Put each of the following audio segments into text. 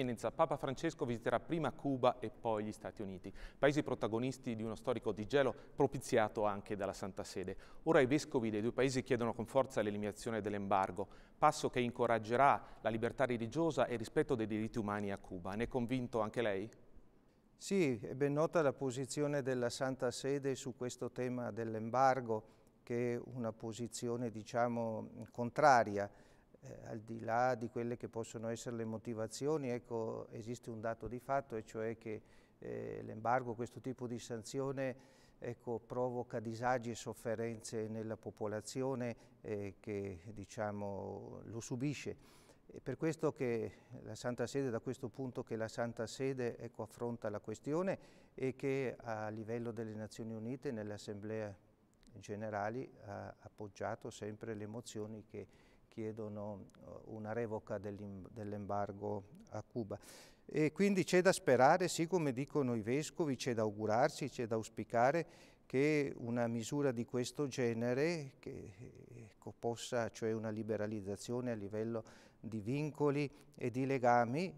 Eminenza, Papa Francesco visiterà prima Cuba e poi gli Stati Uniti, paesi protagonisti di uno storico digelo propiziato anche dalla Santa Sede. Ora i vescovi dei due paesi chiedono con forza l'eliminazione dell'embargo, passo che incoraggerà la libertà religiosa e il rispetto dei diritti umani a Cuba. Ne è convinto anche lei? Sì, è ben nota la posizione della Santa Sede su questo tema dell'embargo, che è una posizione, diciamo, contraria eh, al di là di quelle che possono essere le motivazioni, ecco, esiste un dato di fatto e cioè che eh, l'embargo, questo tipo di sanzione ecco, provoca disagi e sofferenze nella popolazione eh, che diciamo, lo subisce. È per questo che la Santa Sede, da questo punto che la Santa Sede ecco, affronta la questione e che a livello delle Nazioni Unite nell'Assemblea generali ha appoggiato sempre le mozioni che chiedono eh, una revoca dell'embargo a Cuba. E quindi c'è da sperare, sì come dicono i vescovi, c'è da augurarsi, c'è da auspicare che una misura di questo genere, che possa, cioè una liberalizzazione a livello di vincoli e di legami,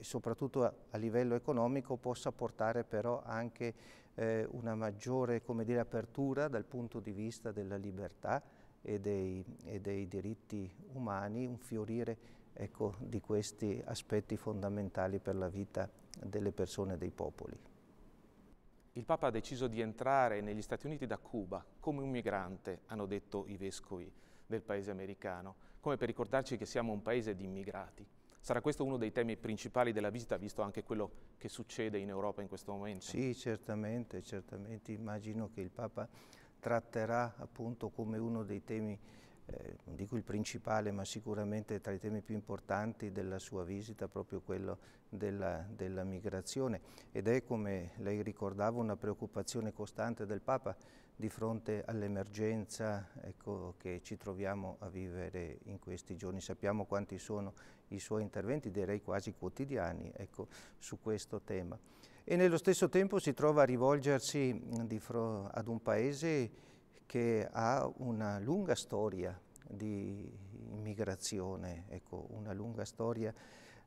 soprattutto a, a, livello economico possa portare però anche eh, una maggiore dire, apertura dal punto di vista della libertà e dei, e dei diritti umani, un fiorire ecco, di questi aspetti fondamentali per la vita delle persone e dei popoli. Il Papa ha deciso di entrare negli Stati Uniti da Cuba come un migrante, hanno detto i vescovi del paese americano, come per ricordarci che siamo un paese di immigrati. Sarà questo uno dei temi principali della visita, visto anche quello che succede in Europa in questo momento? Sì, certamente, certamente. Immagino che il Papa tratterà appunto come uno dei temi, eh, non dico il principale, ma sicuramente tra i temi più importanti della sua visita, proprio quello della, della migrazione. Ed è, come lei ricordava, una preoccupazione costante del Papa di fronte all'emergenza ecco, che ci troviamo a vivere in questi giorni. Sappiamo quanti sono i suoi interventi, direi quasi quotidiani, ecco, su questo tema e nello stesso tempo si trova a rivolgersi ad un paese che ha una lunga storia di immigrazione, ecco, una lunga storia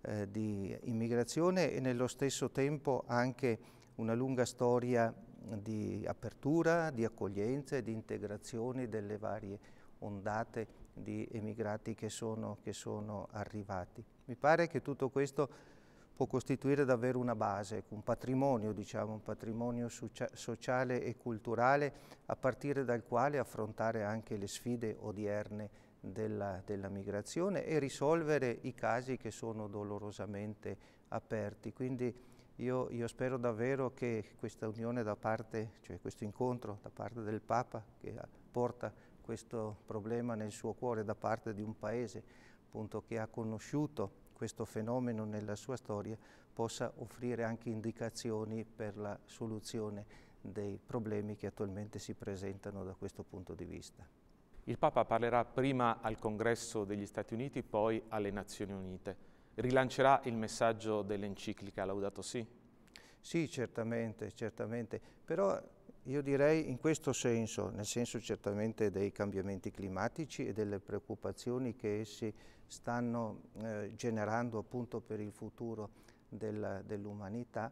eh, di immigrazione e nello stesso tempo anche una lunga storia di apertura, di accoglienza e di integrazione delle varie ondate di emigrati che sono, che sono arrivati. Mi pare che tutto questo può costituire davvero una base, un patrimonio, diciamo, un patrimonio sociale e culturale a partire dal quale affrontare anche le sfide odierne della, della, migrazione e risolvere i casi che sono dolorosamente aperti. Quindi io, io spero davvero che questa unione da parte, cioè questo incontro da parte del Papa che porta questo problema nel suo cuore da parte di un paese appunto, che ha conosciuto questo fenomeno nella sua storia possa offrire anche indicazioni per la soluzione dei problemi che attualmente si presentano da questo punto di vista. Il Papa parlerà prima al Congresso degli Stati Uniti, poi alle Nazioni Unite. Rilancerà il messaggio dell'enciclica Laudato Si'? Sì, certamente, certamente, però io direi in questo senso, nel senso certamente dei cambiamenti climatici e delle preoccupazioni che essi stanno eh, generando appunto per il futuro del, dell'umanità,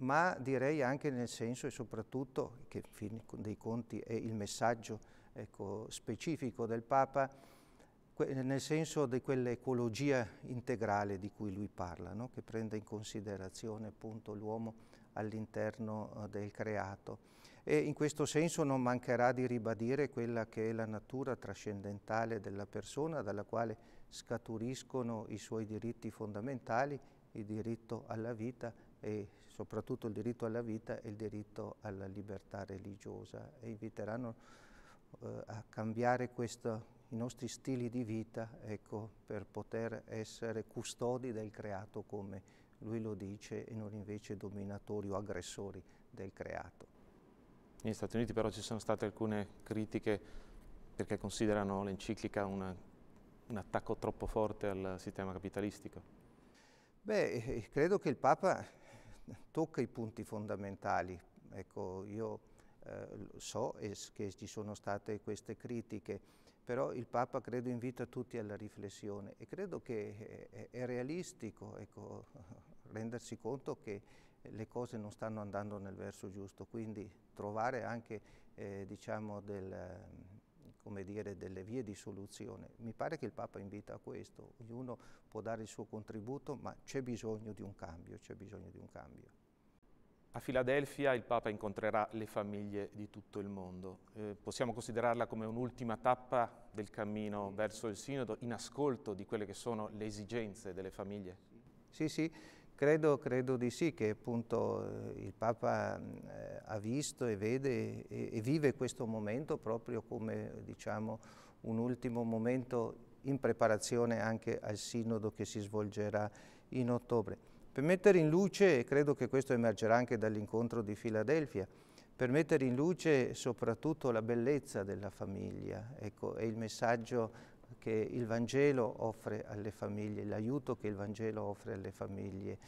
ma direi anche nel senso e soprattutto, che in fin dei conti è il messaggio ecco, specifico del Papa, nel senso di quell'ecologia integrale di cui lui parla, no? che prende in considerazione appunto l'uomo all'interno eh, del creato. E in questo senso non mancherà di ribadire quella che è la natura trascendentale della persona, dalla quale scaturiscono i suoi diritti fondamentali, il diritto alla vita e soprattutto il diritto alla vita e il diritto alla libertà religiosa. E inviteranno eh, a cambiare questo, i nostri stili di vita ecco, per poter essere custodi del creato come lui lo dice e non invece dominatori o aggressori del creato. Negli Stati Uniti però ci sono state alcune critiche perché considerano l'enciclica un, un attacco troppo forte al sistema capitalistico. Beh, eh, credo che il Papa tocca i punti fondamentali. Ecco, io eh, so che ci sono state queste critiche, però il Papa credo invita tutti alla riflessione e credo che eh, è, è realistico, ecco, rendersi conto che eh, le cose non stanno andando nel verso giusto, quindi trovare anche eh, diciamo del, ehm, dire, delle vie di soluzione. Mi pare che il Papa invita a questo, ognuno può dare il suo contributo, ma c'è bisogno di un cambio, c'è bisogno di un cambio. A Filadelfia il Papa incontrerà le famiglie di tutto il mondo. Eh, possiamo considerarla come un'ultima tappa del cammino verso il Sinodo, in ascolto di quelle che sono le esigenze delle famiglie? Sì, sì, Credo, credo, di sì che appunto eh, il Papa mm, eh, ha visto e vede e, vive questo momento proprio come diciamo, un ultimo momento in preparazione anche al sinodo che si svolgerà in ottobre. Per mettere in luce, e credo che questo emergerà anche dall'incontro di Filadelfia, per mettere in luce soprattutto la bellezza della famiglia ecco, è il messaggio che il Vangelo offre alle famiglie, l'aiuto che il Vangelo offre alle famiglie.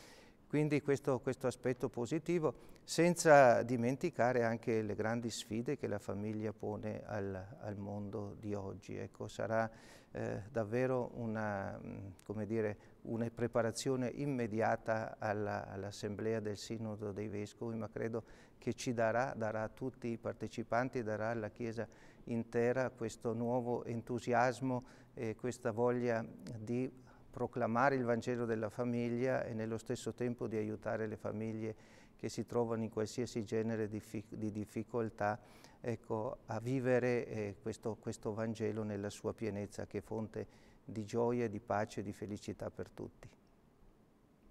Quindi questo, questo aspetto positivo, senza dimenticare anche le grandi sfide che la famiglia pone al, al mondo di oggi. Ecco, sarà eh, davvero una, mm, dire, una, preparazione immediata all'Assemblea all del Sinodo dei Vescovi, ma credo che ci darà, darà a tutti i partecipanti, darà alla Chiesa intera questo nuovo entusiasmo e questa voglia di proclamare il Vangelo della famiglia e nello stesso tempo di aiutare le famiglie che si trovano in qualsiasi genere di, difficoltà ecco, a vivere eh, questo, questo Vangelo nella sua pienezza che è fonte di gioia, di pace e di felicità per tutti.